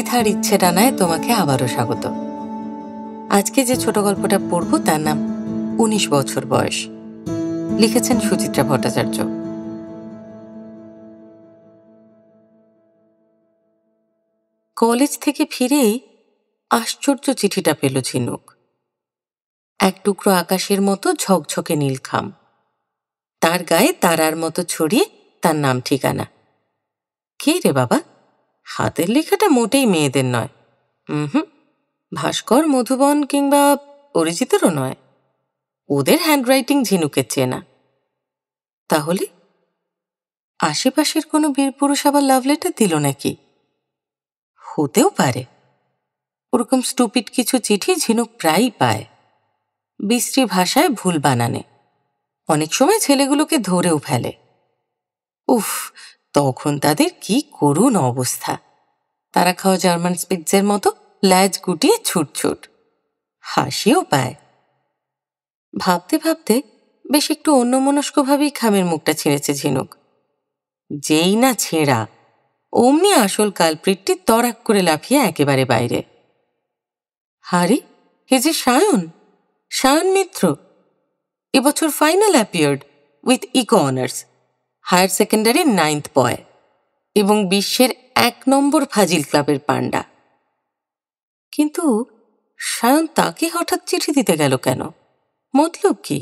বৃথার ইচ্ছে টানায় তোমাকে আবারও স্বাগত আজকে যে ছোট গল্পটা পড়ব তার নাম উনিশ বছর বয়স লিখেছেন সুচিত্রা ভট্টাচার্য কলেজ থেকে ফিরেই আশ্চর্য চিঠিটা পেল ঝিনুক এক টুকরো আকাশের মতো ঝকঝকে নীলখাম তার গায়ে তারার মতো ছড়িয়ে তার নাম ঠিকানা কে রে বাবা হাতের লেখাটা মোটেই মেয়েদের নয় হুম ভাস্কর মধুবন কিংবা অরিজিতেরও নয় ওদের হ্যান্ডরাইটিং ঝিনুকের চেনা তাহলে আশেপাশের কোনো বীরপুরুষ আবার লাভ লেটার দিল নাকি হতেও পারে ওরকম স্টুপিড কিছু চিঠি ঝিনুক প্রায়ই পায় বিশ্রী ভাষায় ভুল বানানে অনেক সময় ছেলেগুলোকে ধরেও ফেলে উফ তখন তাদের কি করুণ অবস্থা তারা খাওয়া জার্মান স্পিটজের মতো ল্যাজ গুটিয়ে ছুটছুট হাসিও পায় ভাবতে ভাবতে বেশ একটু অন্যমনস্কভাবেই খামের মুখটা ছিঁড়েছে ঝিনুক যেই না ছেঁড়া অমনি আসল কালপ্রিটটি তরাক করে লাফিয়ে একেবারে বাইরে হারি হে যে সায়ন সায়ন মিত্র এবছর final appeared with eco honours higher secondary ninth পয় এবং বিশ্বের এক নম্বর ফাজিল ক্লাবের পাণ্ডা কিন্তু সায়ন তাকে হঠাৎ চিঠি দিতে গেল কেন মতলব কি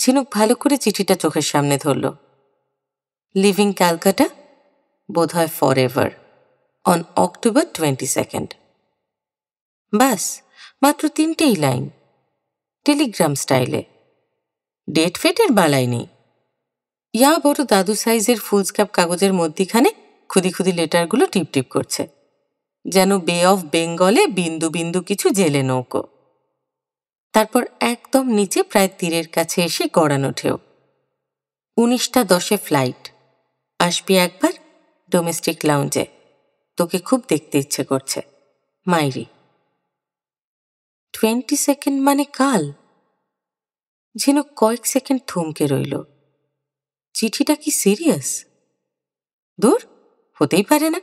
ঝিনুক ভালো করে চিঠিটা চোখের সামনে ধরল লিভিং ক্যালকাটা বোধ হয় forever on October twenty second ব্যাস মাত্র তিনটেই লাইন টেলিগ্রাম স্টাইলে ডেট ফেটের বালাই নেই ইয়া বড় দাদু সাইজের ফুলস্ক্যাপ কাগজের মধ্যিখানে ক্ষুদি ক্ষুদি লেটারগুলো টিপটিপ করছে যেন বে অফ বেঙ্গলে বিন্দু বিন্দু কিছু জেলে নৌকো তারপর একদম নিচে প্রায় তীরের কাছে এসে গড়ানো ঢেউ উনিশটা দশে ফ্লাইট আসবি একবার ডোমেস্টিক লাউঞ্জে তোকে খুব দেখতে ইচ্ছে করছে মাইরি টোয়েন্টি সেকেন্ড মানে কাল যেন কয়েক সেকেন্ড থমকে রইল চিঠিটা কি সিরিয়াস দূর হতেই পারে না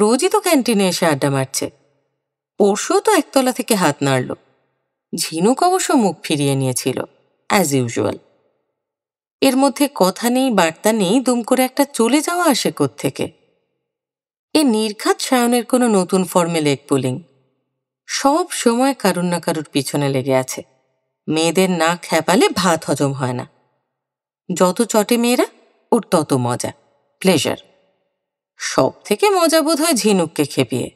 রোজই তো ক্যান্টিনে এসে আড্ডা মারছে পরশু তো একতলা থেকে হাত নাড়ল ঝিনুক অবশ্য মুখ ফিরিয়ে নিয়েছিল অ্যাজ ইউজুয়াল এর মধ্যে কথা নেই বার্তা নেই দুম করে একটা চলে যাওয়া আসে থেকে। এ নির্ঘাত সায়নের কোনো নতুন ফর্মে লেগ পুলিং সব সময় কারুর না কারুর পিছনে লেগে আছে মেয়েদের না খেপালে ভাত হজম হয় না যত চটে মেয়েরা ওর তত মজা প্লেজার সব থেকে মজা বোধ হয় ঝিনুককে খেপিয়ে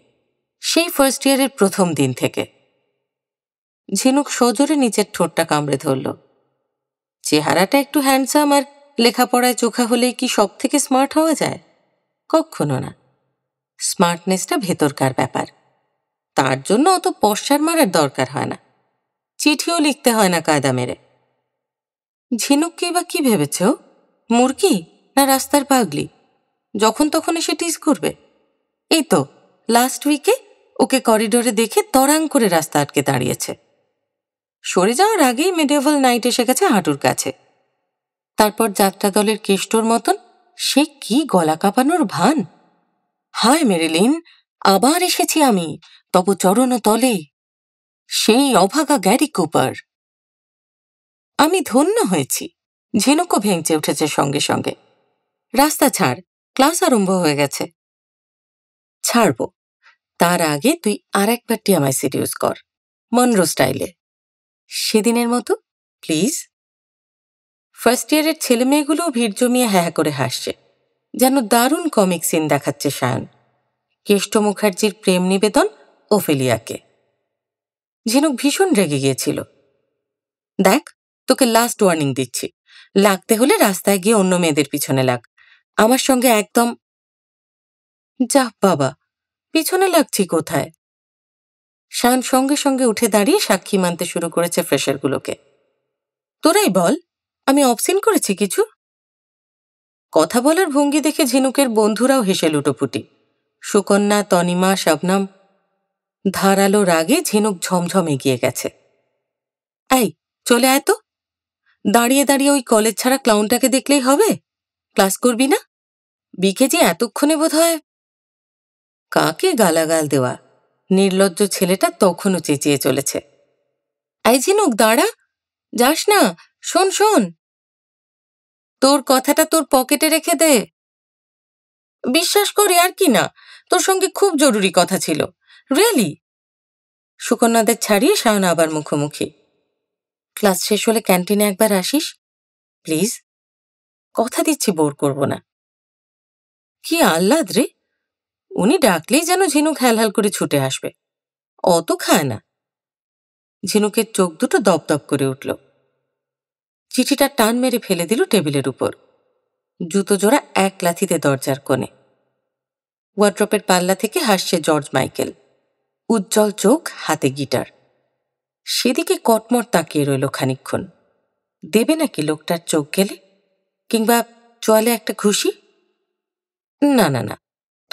সেই ফার্স্ট ইয়ারের প্রথম দিন থেকে ঝিনুক সজোরে নিচের ঠোঁটটা কামড়ে ধরল চেহারাটা একটু হ্যান্ডসাম আর লেখাপড়ায় চোখা হলে কি সব থেকে স্মার্ট হওয়া যায় কখনো না স্মার্টনেসটা ভেতরকার ব্যাপার তার জন্য অত পশ্চার মারার দরকার হয় না চিঠিও লিখতে হয় না কায়দা মেরে ঝিনুককে বা কি ভেবেছ মুরগি না রাস্তার পাগলি যখন তখন এসে টিজ করবে এই তো লাস্ট উইকে ওকে করিডোরে দেখে তরাং করে রাস্তা আটকে দাঁড়িয়েছে সরে যাওয়ার আগেই মেডেভল নাইট এসে গেছে হাঁটুর কাছে তারপর যাত্রা দলের কেষ্টর মতন সে কি গলা কাঁপানোর ভান হায় মেরেলিন আবার এসেছি আমি তব চরণ তলে সেই অভাগা গ্যারি কুপার আমি ধন্য হয়েছি ঝিনুকও ভেঙচে উঠেছে সঙ্গে সঙ্গে রাস্তা ছাড় ক্লাস আরম্ভ হয়ে গেছে ছাড়ব তার আগে তুই আর একবার টিয়ামাই সিরিউজ কর মনরো স্টাইলে সেদিনের মতো প্লিজ ফার্স্ট ইয়ারের ছেলে মেয়েগুলোও ভিড় জমিয়ে হ্যাঁ করে হাসছে যেন দারুণ কমিক সিন দেখাচ্ছে সায়ন কেষ্ট মুখার্জির প্রেম নিবেদন ওফেলিয়াকে ঝিনুক ভীষণ রেগে গিয়েছিল দেখ তোকে লাস্ট ওয়ার্নিং দিচ্ছি লাগতে হলে রাস্তায় গিয়ে অন্য মেয়েদের পিছনে লাগ আমার সঙ্গে একদম যাহ বাবা পিছনে লাগছি কোথায় শান সঙ্গে সঙ্গে উঠে দাঁড়িয়ে সাক্ষী মানতে শুরু করেছে ফ্রেশারগুলোকে তোরাই বল আমি অপসিন করেছি কিছু কথা বলার ভঙ্গি দেখে ঝিনুকের বন্ধুরাও হেসে লুটোপুটি সুকন্যা তনিমা শবনম ধারালো রাগে ঝিনুক ঝমঝম এগিয়ে গেছে এই চলে আয় তো দাঁড়িয়ে দাঁড়িয়ে ওই কলেজ ছাড়া ক্লাউনটাকে দেখলেই হবে ক্লাস করবি না বিকে যে এতক্ষণে বোধ হয় কাকে গালাগাল দেওয়া নির্লজ্জ ছেলেটা তখনও চেঁচিয়ে চলেছে আই ঝিনুক দাঁড়া যাস না শোন শোন তোর কথাটা তোর পকেটে রেখে দে বিশ্বাস করি আর কি না তোর সঙ্গে খুব জরুরি কথা ছিল রিয়েলি সুকন্যাদের ছাড়িয়ে শাওনা আবার মুখোমুখি ক্লাস শেষ হলে ক্যান্টিনে একবার আসিস প্লিজ কথা দিচ্ছি বোর করব না কি আহ্লাদ রে উনি ডাকলেই যেন ঝিনুক হ্যালহ্যাল করে ছুটে আসবে অত খায় না ঝিনুকের চোখ দুটো দপদপ করে উঠল চিঠিটা টান মেরে ফেলে দিল টেবিলের উপর জুতো জোড়া এক লাথিতে দরজার কোণে ওয়ার্ড্রপের পাল্লা থেকে হাসছে জর্জ মাইকেল উজ্জ্বল চোখ হাতে গিটার সেদিকে কটমট তাকিয়ে রইল খানিক্ষণ দেবে নাকি লোকটার চোখ গেলে কিংবা চলে একটা ঘুষি না না না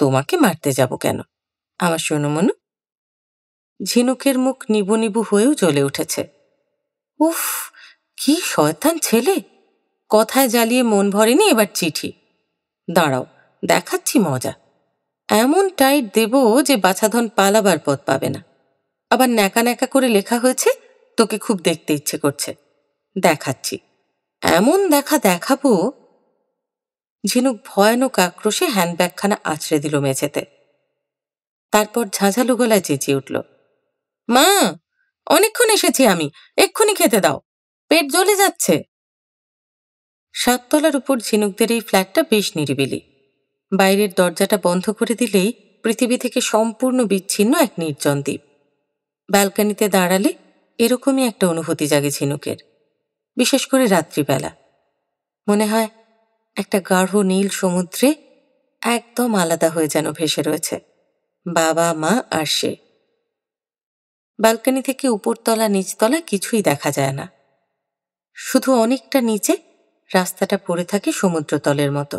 তোমাকে মারতে যাব কেন আমার শোনো মনু ঝিনুকের মুখ নিবু নিবু হয়েও জ্বলে উঠেছে উফ কি শয়তান ছেলে কথায় জ্বালিয়ে মন ভরেনি এবার চিঠি দাঁড়াও দেখাচ্ছি মজা এমন টাইট দেব যে বাছাধন পালাবার পথ পাবে না আবার ন্যাকা ন্যাকা করে লেখা হয়েছে তোকে খুব দেখতে ইচ্ছে করছে দেখাচ্ছি এমন দেখা দেখাবো ঝিনুক ভয়ানক আক্রোশে হ্যান্ডব্যাগখানা আছড়ে দিল মেঝেতে তারপর ঝাঁঝালু গলায় চেঁচিয়ে উঠল মা অনেকক্ষণ এসেছি আমি এক্ষুনি খেতে দাও পেট জ্বলে যাচ্ছে সাততলার উপর ঝিনুকদের এই ফ্ল্যাটটা বেশ নিরিবিলি বাইরের দরজাটা বন্ধ করে দিলেই পৃথিবী থেকে সম্পূর্ণ বিচ্ছিন্ন এক নির্জন দ্বীপ ব্যালকানিতে দাঁড়ালে এরকমই একটা অনুভূতি জাগে ঝিনুকের বিশেষ করে রাত্রিবেলা মনে হয় একটা গাঢ় নীল সমুদ্রে একদম আলাদা হয়ে যেন ভেসে রয়েছে বাবা মা আর সে বালকানি থেকে উপরতলা নিচতলা কিছুই দেখা যায় না শুধু অনেকটা নিচে রাস্তাটা পড়ে থাকে সমুদ্রতলের মতো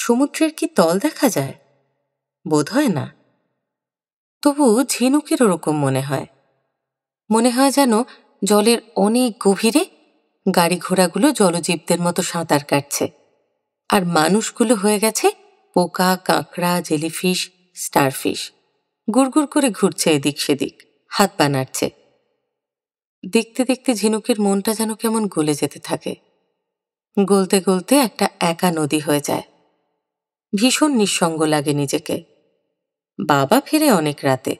সমুদ্রের কি তল দেখা যায় বোধ হয় না তবু ঝিনুকের ওরকম মনে হয় মনে হয় যেন জলের অনেক গভীরে গাড়ি ঘোড়াগুলো জলজীবদের মতো সাঁতার কাটছে আর মানুষগুলো হয়ে গেছে পোকা কাঁকড়া জেলিফিশ স্টারফিশ গুড়গুড় করে ঘুরছে এদিক সেদিক হাত বানাচ্ছে দেখতে দেখতে ঝিনুকের মনটা যেন কেমন গলে যেতে থাকে গলতে গলতে একটা একা নদী হয়ে যায় ভীষণ নিঃসঙ্গ লাগে নিজেকে বাবা ফিরে অনেক রাতে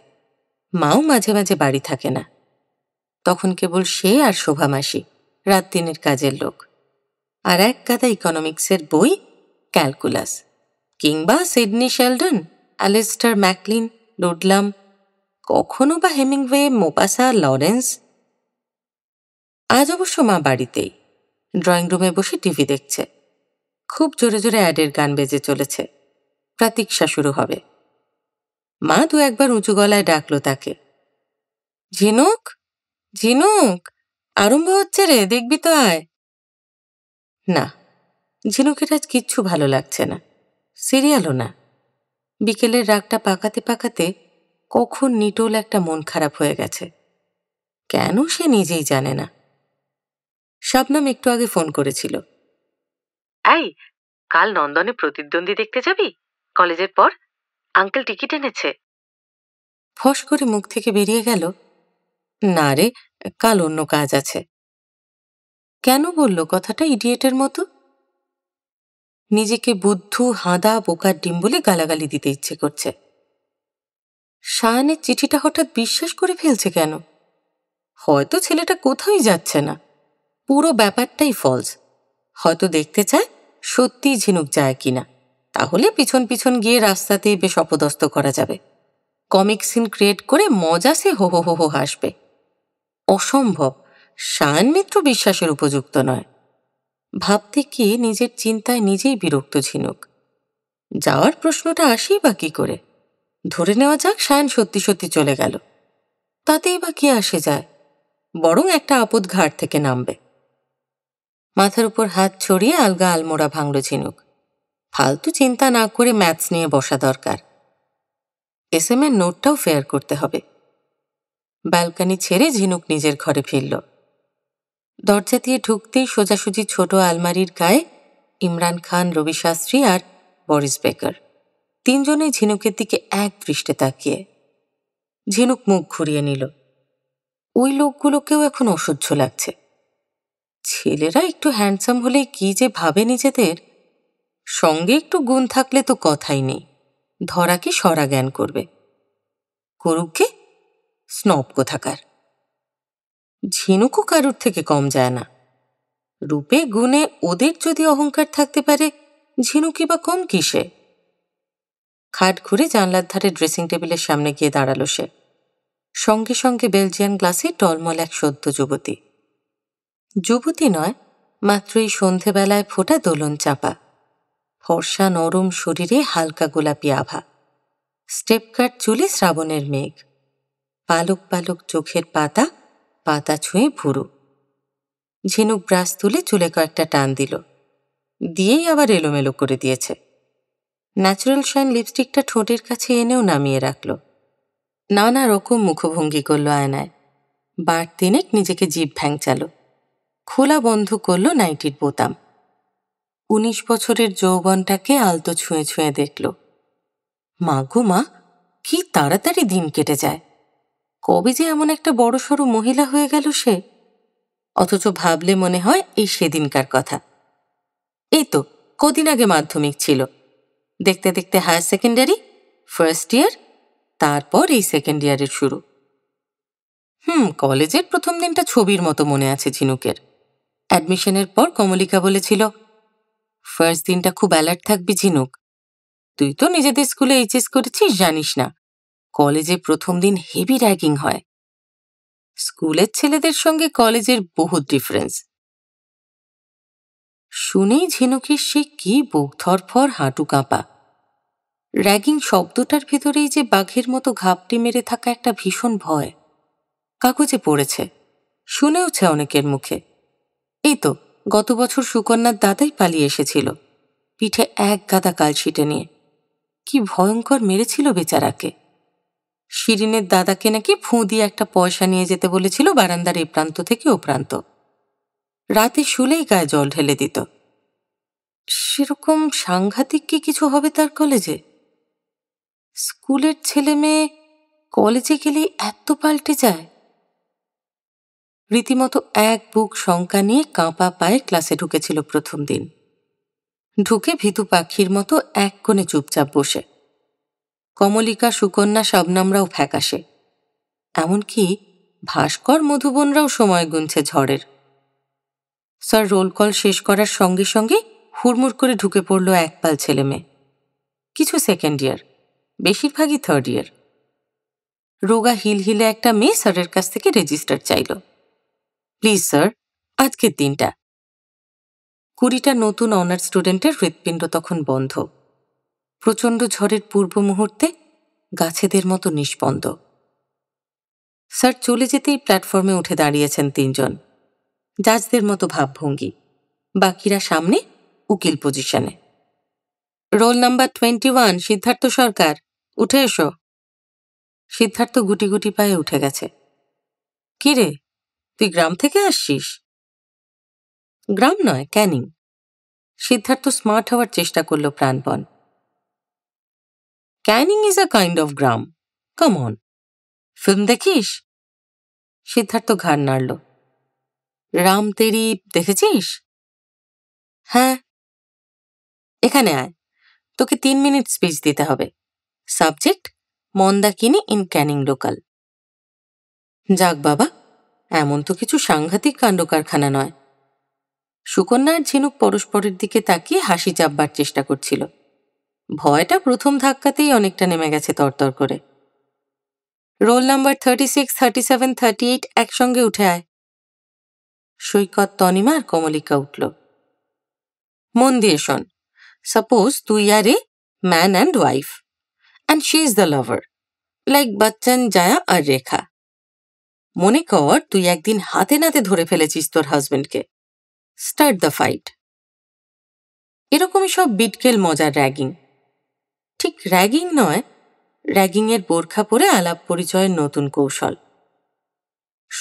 মাও মাঝে মাঝে বাড়ি থাকে না তখন কেবল সে আর শোভা মাসি রাত দিনের কাজের লোক আর এক গাদা ইকোনমিক্সের বই ক্যালকুলাস কিংবা Sidney Sheldon Alistair MacLean Ludlum কখনো বা হেমিংওয়ে মোপাসা লরেন্স আজ অবশ্য মা বাড়িতেই ড্রয়িং রুমে বসে টিভি দেখছে খুব জোরে জোরে অ্যাডের গান বেজে চলেছে প্রাতীক্ষা শুরু হবে মা দু একবার উঁচু গলায় ডাকলো তাকে ঝিনুক ঝিনুক আরম্ভ হচ্ছে রে দেখবি তো আয় না ঝিনুকের আজ কিচ্ছু ভালো লাগছে না সিরিয়ালও না বিকেলের রাগটা পাকাতে পাকাতে কখন নিটোল একটা মন খারাপ হয়ে গেছে কেন সে নিজেই জানে না শাবনাম একটু আগে ফোন করেছিল এই কাল নন্দনে প্রতিদ্বন্দ্বী দেখতে যাবি কলেজের পর আঙ্কেল টিকিট এনেছে ফস করে মুখ থেকে বেরিয়ে গেল না রে কাল অন্য কাজ আছে কেন বলল কথাটা ইডিয়েটের মতো নিজেকে বুদ্ধ হাঁদা বোকার ডিম বলে গালাগালি দিতে ইচ্ছে করছে শায়নের চিঠিটা হঠাৎ বিশ্বাস করে ফেলছে কেন হয়তো ছেলেটা কোথাও যাচ্ছে না পুরো ব্যাপারটাই ফলস হয়তো দেখতে চায় সত্যিই ঝিনুক যায় কিনা তাহলে পিছন পিছন গিয়ে রাস্তাতেই বেশ অপদস্থ করা যাবে কমিক সিন ক্রিয়েট করে মজা সে হো হো হাসবে অসম্ভব সায়ন মিত্র বিশ্বাসের উপযুক্ত নয় ভাবতে কি নিজের চিন্তায় নিজেই বিরক্ত ঝিনুক যাওয়ার প্রশ্নটা আসেই বা কী করে ধরে নেওয়া যাক সায়ন সত্যি সত্যি চলে গেল তাতেই বা কি আসে যায় বরং একটা আপদ ঘাট থেকে নামবে মাথার উপর হাত ছড়িয়ে আলগা আলমোড়া ভাঙল ঝিনুক ফালতু চিন্তা না করে ম্যাথস নিয়ে বসা দরকার এস এম এর নোটটাও ফেয়ার করতে হবে ব্যালকানি ছেড়ে ঝিনুক নিজের ঘরে ফিরল দরজা দিয়ে ঢুকতেই সোজাসুজি ছোট আলমারির গায়ে ইমরান খান রবি শাস্ত্রী আর বরিস বেকার তিনজনেই ঝিনুকের দিকে এক দৃষ্টে তাকিয়ে ঝিনুক মুখ ঘুরিয়ে নিল ওই লোকগুলোকেও এখন অসহ্য লাগছে ছেলেরা একটু হ্যান্ডসাম হলে কি যে ভাবে নিজেদের সঙ্গে একটু গুণ থাকলে তো কথাই নেই ধরাকে সরা জ্ঞান করবে করুক কি স্নব কোথাকার ঝিনুকও কারুর থেকে কম যায় না রূপে গুণে ওদের যদি অহংকার থাকতে পারে ঝিনুকি বা কম কিসে খাট ঘুরে জানলার ধারে ড্রেসিং টেবিলের সামনে গিয়ে দাঁড়ালো সে সঙ্গে সঙ্গে বেলজিয়ান গ্লাসে টলমল এক সদ্য যুবতী যুবতী নয় মাত্র এই সন্ধেবেলায় ফোটা দোলন চাপা ফর্সা নরম শরীরে হালকা গোলাপি আভা স্টেপকাট চুলে শ্রাবণের মেঘ পালক পালক চোখের পাতা পাতা ছুঁয়ে ভুরু ঝিনুক ব্রাশ তুলে চুলে কয়েকটা টান দিল দিয়েই আবার এলোমেলো করে দিয়েছে ন্যাচারাল শাইন লিপস্টিকটা ঠোঁটের কাছে এনেও নামিয়ে রাখল নানা রকম মুখভঙ্গি করল আয়নায় বার তিনেক নিজেকে জিভ ভ্যাংচালো খোলা বন্ধ করল নাইটির বোতাম উনিশ বছরের যৌবনটাকে আলতো ছুঁয়ে ছুঁয়ে দেখল মা গো মা কি তাড়াতাড়ি দিন কেটে যায় কবে যে এমন একটা বড়সড় মহিলা হয়ে গেল সে অথচ ভাবলে মনে হয় এই সেদিনকার কথা এই তো কদিন আগে মাধ্যমিক ছিল দেখতে দেখতে হায়ার সেকেন্ডারি ফার্স্ট ইয়ার তারপর এই সেকেন্ড ইয়ারের শুরু হুম কলেজের প্রথম দিনটা ছবির মতো মনে আছে ঝিনুকের অ্যাডমিশনের পর কমলিকা বলেছিল ফার্স্ট দিনটা খুব অ্যালার্ট থাকবি ঝিনুক তুই তো নিজেদের স্কুলে এইচএস করেছিস জানিস না কলেজে প্রথম দিন হেভি র্যাগিং হয় স্কুলের ছেলেদের সঙ্গে কলেজের বহুত ডিফারেন্স শুনেই ঝিনুকের সে কি বুক থরফর হাঁটু কাঁপা র্যাগিং শব্দটার ভেতরেই যে বাঘের মতো ঘাপটি মেরে থাকা একটা ভীষণ ভয় কাগজে পড়েছে শুনেওছে অনেকের মুখে এই তো গত বছর সুকন্যার দাদাই পালিয়ে এসেছিল পিঠে এক গাদা কালশিটে নিয়ে কি ভয়ঙ্কর মেরেছিল বেচারাকে শিরিনের দাদাকে নাকি ফুঁ দিয়ে একটা পয়সা নিয়ে যেতে বলেছিল বারান্দার এ প্রান্ত থেকে ও প্রান্ত রাতে শুলেই গায়ে জল ঢেলে দিত সেরকম সাংঘাতিক কি কিছু হবে তার কলেজে স্কুলের ছেলে মেয়ে কলেজে গেলেই এত পাল্টে যায় রীতিমতো এক বুক শঙ্কা নিয়ে কাঁপা পায়ে ক্লাসে ঢুকেছিল প্রথম দিন ঢুকে ভিতু পাখির মতো এক কোণে চুপচাপ বসে কমলিকা সুকন্যা শবনামরাও ফ্যাকাশে এমনকি ভাস্কর মধুবনরাও সময় গুনছে ঝড়ের স্যার রোল কল শেষ করার সঙ্গে সঙ্গে হুড়মুড় করে ঢুকে পড়ল একপাল ছেলে মেয়ে কিছু সেকেন্ড ইয়ার বেশিরভাগই থার্ড ইয়ার রোগা হিলহিলে একটা মেয়ে স্যারের কাছ থেকে রেজিস্টার চাইল প্লিজ স্যার আজকের দিনটা কুড়িটা নতুন অনার্স স্টুডেন্টের হৃৎপিণ্ড তখন বন্ধ প্রচণ্ড ঝড়ের পূর্ব মুহূর্তে গাছেদের মতো নিষ্পন্দ স্যার চলে যেতেই প্ল্যাটফর্মে উঠে দাঁড়িয়েছেন তিনজন জাজদের মতো ভাবভঙ্গি বাকিরা সামনে উকিল পজিশনে roll number twenty one Siddhartha Sarkar উঠে এসো সিদ্ধার্থ গুটি গুটি পায়ে উঠে গেছে কিরে তুই গ্রাম থেকে আসছিস গ্রাম নয় ক্যানিং সিদ্ধার্থ স্মার্ট হওয়ার চেষ্টা করল প্রাণপণ Canning is a kind of গ্রাম কাম অন ফিল্ম দেখিস সিদ্ধার্থ ঘাড় নাড়ল রাম তেরি দেখেছিস হ্যাঁ এখানে আয় তোকে তিন মিনিট স্পিচ দিতে হবে subject Mandakini in Canning local যাক বাবা এমন তো কিছু সাংঘাতিক কাণ্ড কারখানা নয় সুকন্যার ঝিনুক পরস্পরের দিকে তাকিয়ে হাসি চাপবার চেষ্টা করছিল ভয়টা প্রথম ধাক্কাতেই অনেকটা নেমে গেছে তরতর করে roll number thirty six thirty seven thirty eight একসঙ্গে উঠে আয় সৈকত তনিমা আর কমলিকা উঠল মন দিয়ে শোন সাপোজ তুই আর এ man and wife and she is the lover like Bachchan Jaya আর রেখা মনে কর তুই একদিন হাতে নাতে ধরে ফেলেছিস তোর হাজবেন্ডকে স্টার্ট দ্য ফাইট এরকমই সব বিটকেল মজার র্যাগিং ঠিক র্যাগিং নয় র্যাগিংয়ের বোরখা পরে আলাপ পরিচয়ের নতুন কৌশল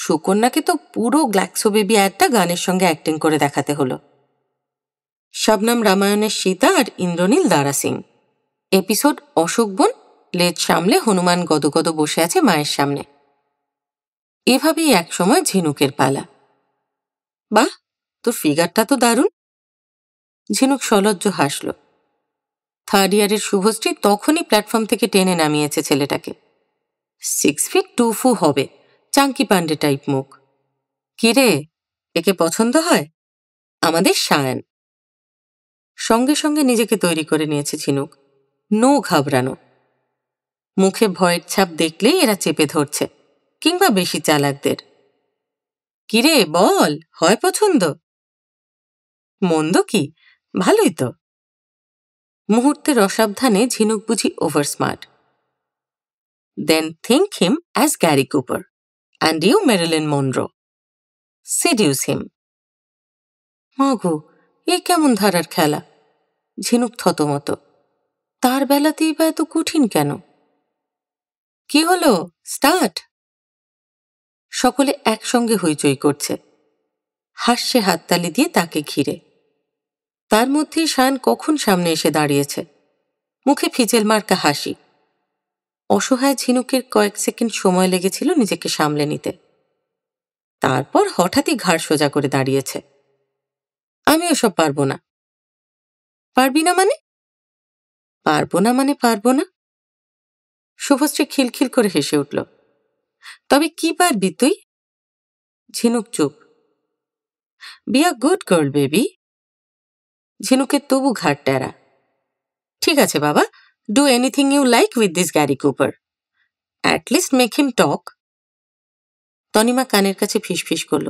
সুকন্যাকে তো পুরো গ্ল্যাক্সো বেবি একটা গানের সঙ্গে অ্যাক্টিং করে দেখাতে হলো শবনাম রামায়ণের সীতা আর ইন্দ্রনীল দারা সিং এপিসোড অশোক বন লেজ সামলে হনুমান গদগদ বসে আছে মায়ের সামনে এভাবেই একসময় ঝিনুকের পালা বাহ তোর ফিগারটা তো দারুণ ঝিনুক সলজ্জ হাসলো থার্ড ইয়ারের শুভশ্রী তখনই প্ল্যাটফর্ম থেকে টেনে নামিয়েছে ছেলেটাকে সিক্স ফিট টু ফু হবে চাঙ্কি পান্ডে টাইপ মুখ কিরে একে পছন্দ হয় আমাদের সায়ান সঙ্গে সঙ্গে নিজেকে তৈরি করে নিয়েছে ঝিনুক নো ঘাবড়ানো মুখে ভয়ের ছাপ দেখলেই এরা চেপে ধরছে কিংবা বেশি চালাকদের কিরে বল হয় পছন্দ মন্দ কি ভালোই তো মুহূর্তের অসাবধানে ঝিনুক বুঝি over smart then think him as Gary Cooper and you Marilyn Monroe seduce him মগু এ কেমন ধারার খেলা ঝিনুক থতমত তার বেলাতেই বা এত কঠিন কেন কি হলো স্টার্ট সকলে একসঙ্গে হইচই করছে হাস্যে হাততালি দিয়ে তাকে ঘিরে তার মধ্যে শান কখন সামনে এসে দাঁড়িয়েছে মুখে ফিজেল মার্কা হাসি অসহায় ঝিনুকের কয়েক সেকেন্ড সময় লেগেছিল নিজেকে সামলে নিতে তারপর হঠাৎই ঘাড় সোজা করে দাঁড়িয়েছে আমি ওসব পারবো না পারবি না মানে পারবো না মানে পারবো না শুভশ্রী খিলখিল করে হেসে উঠল তবে কি পারবি তুই ঝিনুক চুপ be a good girl baby ঝিনুকের তবু ঘাট টেরা ঠিক আছে বাবা do anything you like with this Gary Cooper at least make him talk Tanima কানের কাছে ফিসফিস করল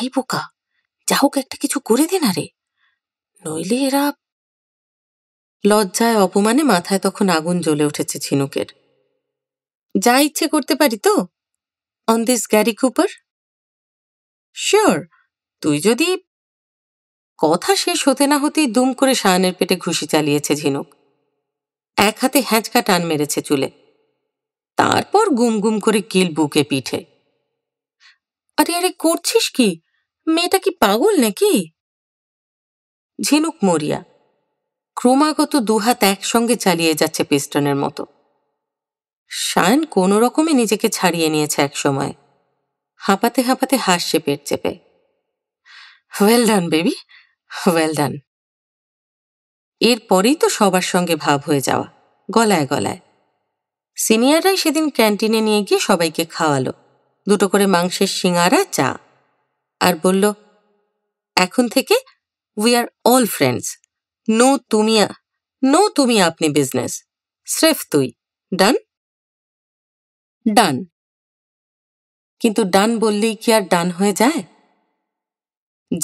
এই বোকা যা হোক একটা কিছু করে দে না রে নইলে এরা লজ্জায় অপমানে মাথায় তখন আগুন জ্বলে উঠেছে ঝিনুকের যা ইচ্ছে করতে পারি তো on this Gary Cooper sure তুই যদি কথা শেষ হতে না হতেই দুম করে শায়নের পেটে ঘুষি চালিয়েছে ঝিনুক এক হাতে হ্যাঁচকা টান মেরেছে চুলে তারপর গুম গুম করে কিল বুকে পিঠে আরে আরে করছিস কি মেয়েটা কি পাগল নাকি ঝিনুক মরিয়া ক্রমাগত দুহাত একসঙ্গে চালিয়ে যাচ্ছে পিস্টনের মতো শায়ন কোনো রকমে নিজেকে ছাড়িয়ে নিয়েছে এক সময় হাঁপাতে হাঁপাতে হাসছে পেট চেপে well done baby well done এরপরেই তো সবার সঙ্গে ভাব হয়ে যাওয়া গলায় গলায় সিনিয়ররাই সেদিন ক্যান্টিনে নিয়ে গিয়ে সবাইকে খাওয়ালো দুটো করে মাংসের সিঙারা চা আর বলল এখন থেকে we are all friends no তুমি নো তুমি আপনি বিজনেস স্রেফ তুই ডান ডান কিন্তু ডান বললেই কি আর ডান হয়ে যায়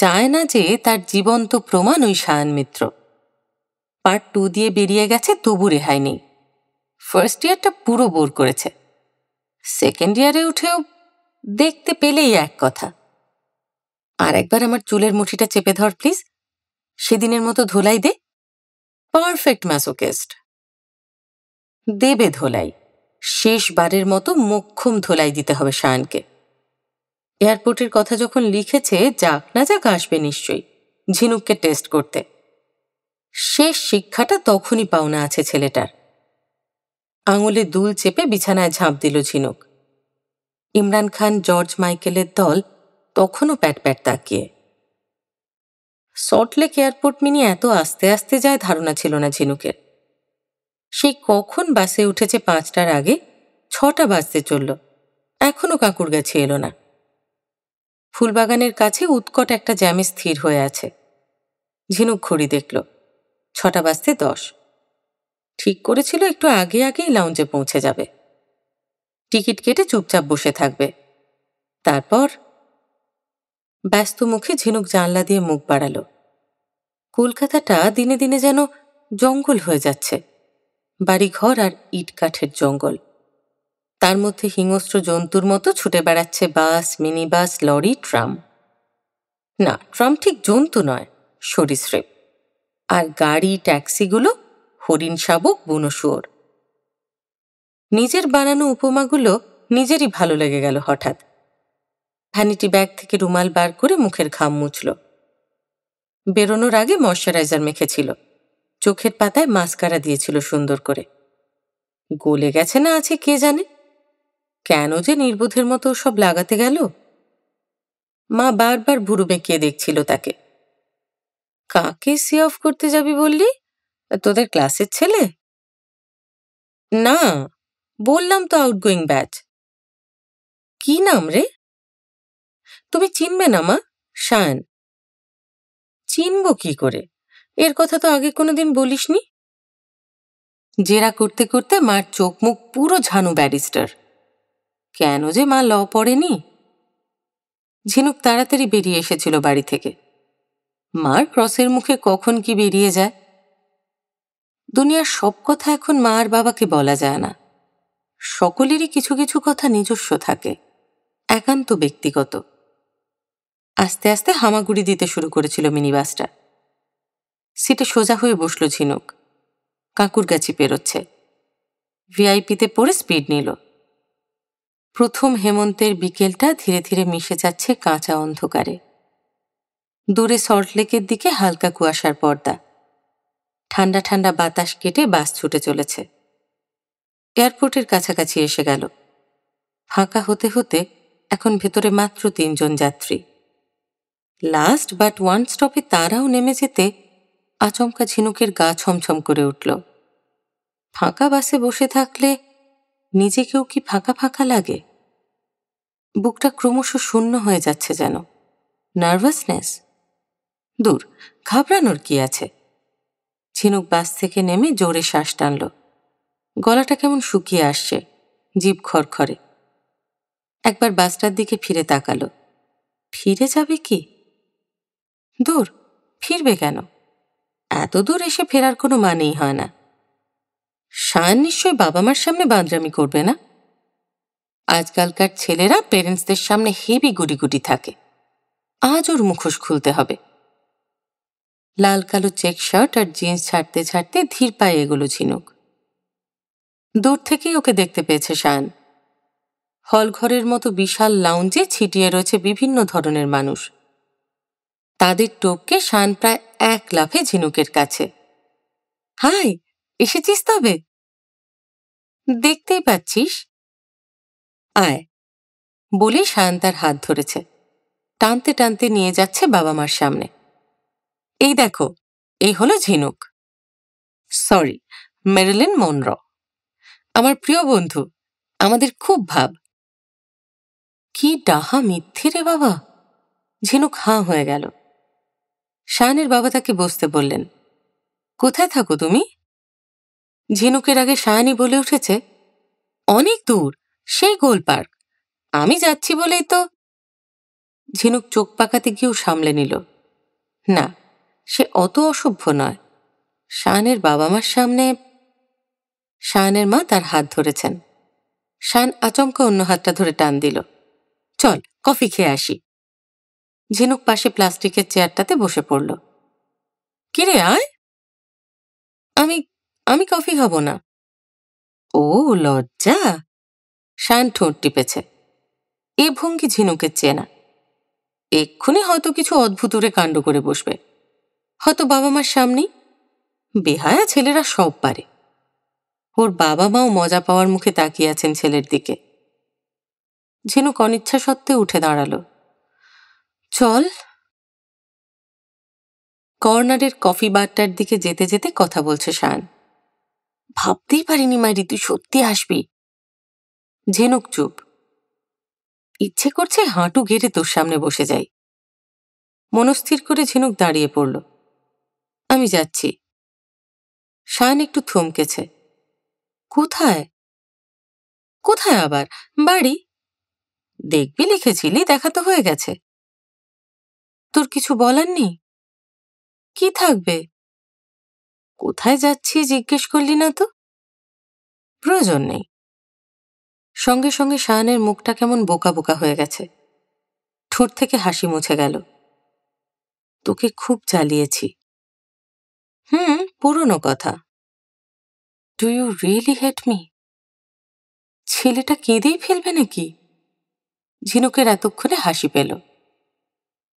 যায় না যে তার জীবন্ত প্রমাণ ওই সায়ন মিত্র পার্ট টু দিয়ে বেরিয়ে গেছে তবু রেহাই নেই ফার্স্ট ইয়ারটা পুরো বোর করেছে সেকেন্ড ইয়ারে উঠেও দেখতে পেলেই এক কথা আর একবার আমার চুলের মুঠিটা চেপে ধর প্লিজ সেদিনের মতো ধোলাই দে পারফেক্ট ম্যাসোকেস্ট দেবে ধোলাই শেষবারের মতো মোক্ষম ধোলাই দিতে হবে সায়নকে এয়ারপোর্টের কথা যখন লিখেছে যাক না যাক আসবে নিশ্চয়ই ঝিনুককে টেস্ট করতে শেষ শিক্ষাটা তখনই পাওনা আছে ছেলেটার আঙুলে দুল চেপে বিছানায় ঝাঁপ দিল ঝিনুক ইমরান খান জর্জ মাইকেলের দল তখনও প্যাট প্যাট তাকিয়ে সল্টলেক এয়ারপোর্ট মিনি এত আস্তে আস্তে যায় ধারণা ছিল না ঝিনুকের সে কখন বাসে উঠেছে পাঁচটার আগে ছটা বাজতে চলল এখনও কাকুর গাছে এলো না ফুলবাগানের কাছে উৎকট একটা জ্যামে স্থির হয়ে আছে ঝিনুক ঘড়ি দেখল ছটা বাজতে দশ ঠিক করেছিল একটু আগে আগেই লাউঞ্জে পৌঁছে যাবে টিকিট কেটে চুপচাপ বসে থাকবে তারপর ব্যস্ত মুখে ঝিনুক জানলা দিয়ে মুখ বাড়ালো কলকাতাটা দিনে দিনে যেন জঙ্গল হয়ে যাচ্ছে বাড়িঘর আর ইট কাঠের জঙ্গল তার মধ্যে হিংস্র জন্তুর মতো ছুটে বেড়াচ্ছে bus mini bus lorry tram না ট্রাম ঠিক জন্তু নয় সরীসৃপ আর গাড়ি ট্যাক্সিগুলো হরিণ শাবক বনশুয়োর নিজের বানানো উপমাগুলো নিজেরই ভালো লেগে গেল হঠাৎ ভ্যানিটি ব্যাগ থেকে রুমাল বার করে মুখের ঘাম মুছল বেরোনোর আগে ময়শ্চারাইজার মেখেছিল চোখের পাতায় মাস্কারা দিয়েছিল সুন্দর করে গলে গেছে না আছে কে জানে কেন যে নির্বোধের মতো সব লাগাতে গেল মা বারবার ভুরু বেঁকিয়ে দেখছিল তাকে কাকে সি অফ করতে যাবি বললি তোদের ক্লাসের ছেলে না বললাম তো আউটগোয়িং ব্যাচ কি নাম রে তুমি চিনবে না মা শায়ন চিনব কি করে এর কথা তো আগে কোনোদিন বলিসনি জেরা করতে করতে মার চোখ মুখ পুরো ঝানু ব্যারিস্টার কেন যে মা ল পড়েনি ঝিনুক তাড়াতাড়ি বেরিয়ে এসেছিল বাড়ি থেকে মার ক্রসের মুখে কখন কি বেরিয়ে যায় দুনিয়ার সব কথা এখন মা আর বাবাকে বলা যায় না সকলেরই কিছু কিছু কথা নিজস্ব থাকে একান্ত ব্যক্তিগত আস্তে আস্তে হামাগুড়ি দিতে শুরু করেছিল মিনিবাসটা সিটে সোজা হয়ে বসল ঝিনুক কাঁকুর গাছি পেরোচ্ছে ভিআইপিতে পড়ে স্পিড নিল প্রথম হেমন্তের বিকেলটা ধীরে ধীরে মিশে যাচ্ছে কাঁচা অন্ধকারে দূরে সল্টলেকের দিকে হালকা কুয়াশার পর্দা ঠান্ডা ঠান্ডা বাতাস কেটে বাস ছুটে চলেছে এয়ারপোর্টের কাছাকাছি এসে গেল ফাঁকা হতে হতে এখন ভেতরে মাত্র তিনজন যাত্রী লাস্ট বাট ওয়ান স্টপে তারাও নেমে যেতে আচমকা ঝিনুকের গা ছমছম করে উঠল ফাঁকা বাসে বসে থাকলে নিজেকেও কি ফাঁকা ফাঁকা লাগে বুকটা ক্রমশ শূন্য হয়ে যাচ্ছে যেন নার্ভাসনেস দূর ঘাবড়ানোর কি আছে ঝিনুক বাস থেকে নেমে জোরে শ্বাস টানল গলাটা কেমন শুকিয়ে আসছে জীব খড়খড়ে একবার বাসটার দিকে ফিরে তাকালো ফিরে যাবে কি দূর ফিরবে কেন এত দূর এসে ফেরার কোনো মানেই হয় না শান নিশ্চয় বাবা মার সামনে বাঁদরামি করবে না আজকালকার ছেলেরা পেরেন্টসদের সামনে হেবি গুটি গুটি থাকে আজ ওর মুখোশ খুলতে হবে লাল কালো চেক শার্ট আর জিন্স ছাড়তে ছাড়তে ধীর পায়ে এগুলো ঝিনুক দূর থেকেই ওকে দেখতে পেয়েছে শান হল ঘরের মতো বিশাল লাউঞ্জে ছিটিয়ে রয়েছে বিভিন্ন ধরনের মানুষ তাদের টোপকে শান প্রায় এক লাফে ঝিনুকের কাছে হাই এসেছিস তবে দেখতেই পাচ্ছিস আয় বলে সায়ন তার হাত ধরেছে টানতে টানতে নিয়ে যাচ্ছে বাবা মার সামনে এই দেখো এই হলো ঝিনুক সরি মেরেলেন মনর আমার প্রিয় বন্ধু আমাদের খুব ভাব কি ডাহা মিথ্যে রে বাবা ঝিনুক হাঁ হয়ে গেল শাহানের বাবা তাকে বসতে বললেন কোথায় থাকো তুমি ঝিনুকের আগে সায়ানি বলে উঠেছে অনেক দূর সেই গোল পার্ক আমি যাচ্ছি বলেই তো ঝিনুক চোখ পাকাতে গিয়েও সামলে নিল না সে অত অসভ্য নয় শানের বাবা মার সামনে শাহানের মা তার হাত ধরেছেন শান আচমকা অন্য হাতটা ধরে টান দিল চল কফি খেয়ে আসি ঝিনুক পাশে প্লাস্টিকের চেয়ারটাতে বসে পড়ল কিরে আয় আমি আমি কফি খাবো না ও লজ্জা শান ঠোঁট টিপেছে এ ভঙ্গি ঝিনুকের চেনা এক্ষুনি হয়তো কিছু অদ্ভুতুরে কাণ্ড করে বসবে হয়তো বাবা মার সামনেই বেহায়া ছেলেরা সব পারে ওর বাবা মাও মজা পাওয়ার মুখে তাকিয়ে আছেন ছেলের দিকে ঝিনুক অনিচ্ছা সত্ত্বেও উঠে দাঁড়ালো চল কর্নারের কফি বারটার দিকে যেতে যেতে কথা বলছে শান ভাবতেই পারিনি মা ঋতু সত্যি আসবি ঝিনুক চুপ ইচ্ছে করছে হাঁটু ঘেরে তোর সামনে বসে যাই মনস্থির করে ঝিনুক দাঁড়িয়ে পড়ল আমি যাচ্ছি শায়ন একটু থমকেছে কোথায় কোথায় আবার বাড়ি দেখবি লিখেছিলি দেখা তো হয়ে গেছে তোর কিছু বলার নেই কি থাকবে কোথায় যাচ্ছি জিজ্ঞেস করলি না তো প্রয়োজন নেই সঙ্গে সঙ্গে শাহানের মুখটা কেমন বোকা বোকা হয়ে গেছে ঠোঁট থেকে হাসি মুছে গেল তোকে খুব জ্বালিয়েছি হুম পুরনো কথা do you really hate me ছেলেটা কেঁদেই ফেলবে নাকি ঝিনুকের এতক্ষণে হাসি পেল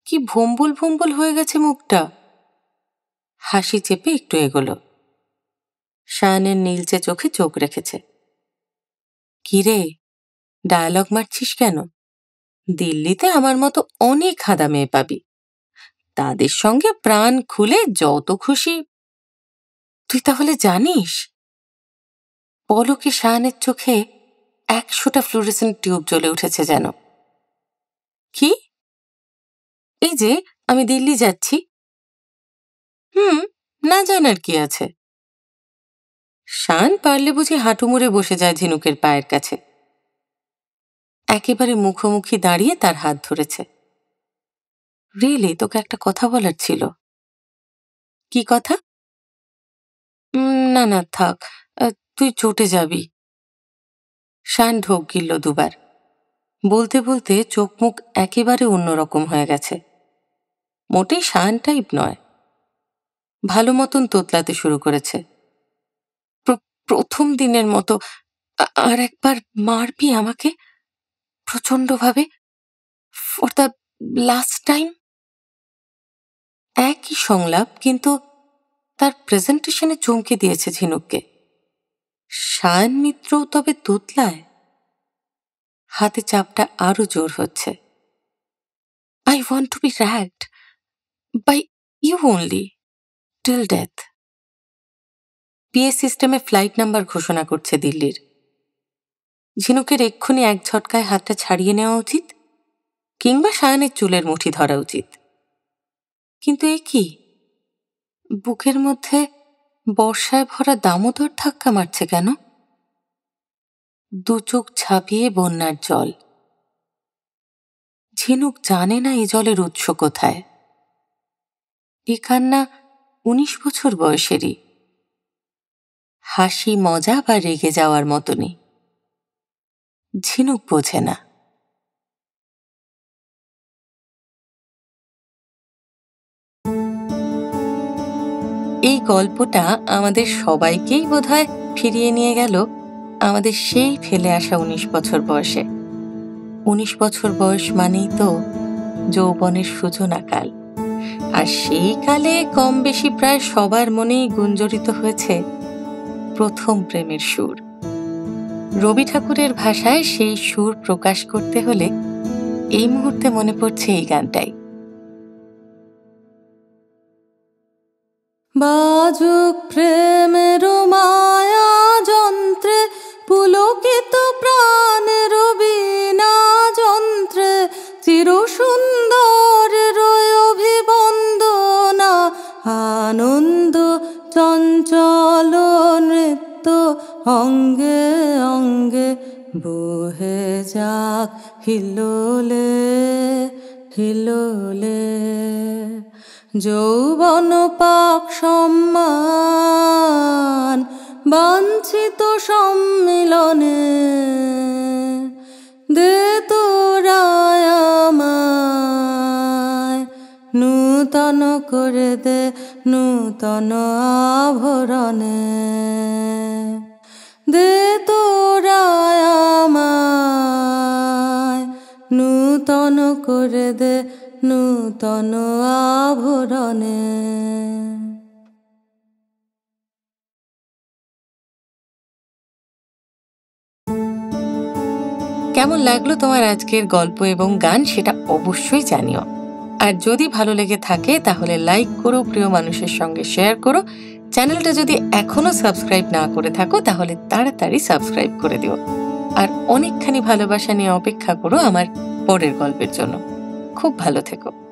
কি ভোম্বুল ভোম্বুল হয়ে গেছে মুখটা হাসি চেপে একটু এগোলো শায়ানের নীলচে চোখে চোখ রেখেছে কিরে ডায়ালগ মারছিস কেন দিল্লিতে আমার মতো অনেক হাদা মেয়ে পাবি তাদের সঙ্গে প্রাণ খুলে যত খুশি তুই তাহলে জানিস পলকে শায়ানের চোখে একশোটা ফ্লুরেসেন্ট টিউব জ্বলে উঠেছে যেন কি এই যে আমি দিল্লি যাচ্ছি হুম না জানার কি আছে শান পারলে বুঝি হাঁটু মুড়ে বসে যায় ঝিনুকের পায়ের কাছে একেবারে মুখোমুখি দাঁড়িয়ে তার হাত ধরেছে রিয়েলি তোকে একটা কথা বলার ছিল কি কথা না না থাক তুই চটে যাবি শান ঢোক গিলল দুবার বলতে বলতে চোখ মুখ একেবারে অন্যরকম হয়ে গেছে মোটেই শান টাইপ নয় ভালো মতন তোতলাতে শুরু করেছে প্রথম দিনের মতো আর একবার মারবি আমাকে প্রচণ্ডভাবে ফর দ্য লাস্ট টাইম একই সংলাপ কিন্তু তার প্রেজেন্টেশনে চমকে দিয়েছে ঝিনুককে সায়ন মিত্রও তবে তোতলায় হাতে চাপটা আরো জোর হচ্ছে I want to be ragged by you only till death PA সিস্টেমে ফ্লাইট নাম্বার ঘোষণা করছে দিল্লির ঝিনুকের এক্ষুনি এক ঝটকায় হাতটা ছাড়িয়ে নেওয়া উচিত কিংবা শায়নের চুলের মুঠি ধরা উচিত কিন্তু এ কি বুকের মধ্যে বর্ষায় ভরা দামোদর ধাক্কা মারছে কেন দু চোখ ছাপিয়ে বন্যার জল ঝিনুক জানে না এ জলের উৎস কোথায় এ কান্না উনিশ বছর বয়সেরই হাসি মজা বা রেগে যাওয়ার মতনই ঝিনুক বোঝে না এই গল্পটা আমাদের সবাইকেই হয় ফিরিয়ে নিয়ে গেল আমাদের সেই ফেলে আসা উনিশ বছর বয়সে উনিশ বছর বয়স মানেই তো যৌবনের সূচনাকাল সেই কালে কম বেশি প্রায় সবার মনেই গুঞ্জরিত হয়েছে প্রথম প্রেমের সুর রবি ঠাকুরের ভাষায় সেই সুর প্রকাশ করতে হলে এই মুহূর্তে মনে পড়ছে এই গানটাই বাজুক প্রেমেরও যাক হিলোলে হিলোলে যৌবন পাক সম্মান বাঞ্ছিত সম্মিলনে দে নূতন করে দে নূতন আভরণ কেমন লাগলো তোমার আজকের গল্প এবং গান সেটা অবশ্যই জানিও আর যদি ভালো লেগে থাকে তাহলে লাইক করো প্রিয় মানুষের সঙ্গে শেয়ার করো চ্যানেলটা যদি এখনও সাবস্ক্রাইব না করে থাকো তাহলে তাড়াতাড়ি সাবস্ক্রাইব করে দিও আর অনেকখানি ভালোবাসা নিয়ে অপেক্ষা করো আমার পরের গল্পের জন্য খুব ভালো থেকো